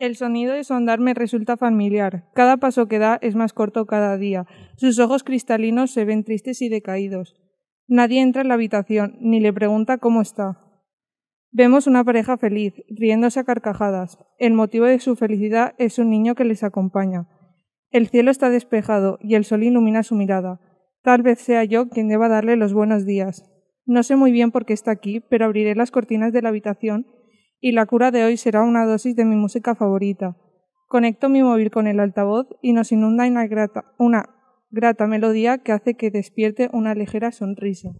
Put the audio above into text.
El sonido de su andar me resulta familiar. Cada paso que da es más corto cada día. Sus ojos cristalinos se ven tristes y decaídos. Nadie entra en la habitación, ni le pregunta cómo está. Vemos una pareja feliz, riéndose a carcajadas. El motivo de su felicidad es un niño que les acompaña. El cielo está despejado y el sol ilumina su mirada. Tal vez sea yo quien deba darle los buenos días. No sé muy bien por qué está aquí, pero abriré las cortinas de la habitación y la cura de hoy será una dosis de mi música favorita. Conecto mi móvil con el altavoz y nos inunda una grata, una grata melodía que hace que despierte una ligera sonrisa.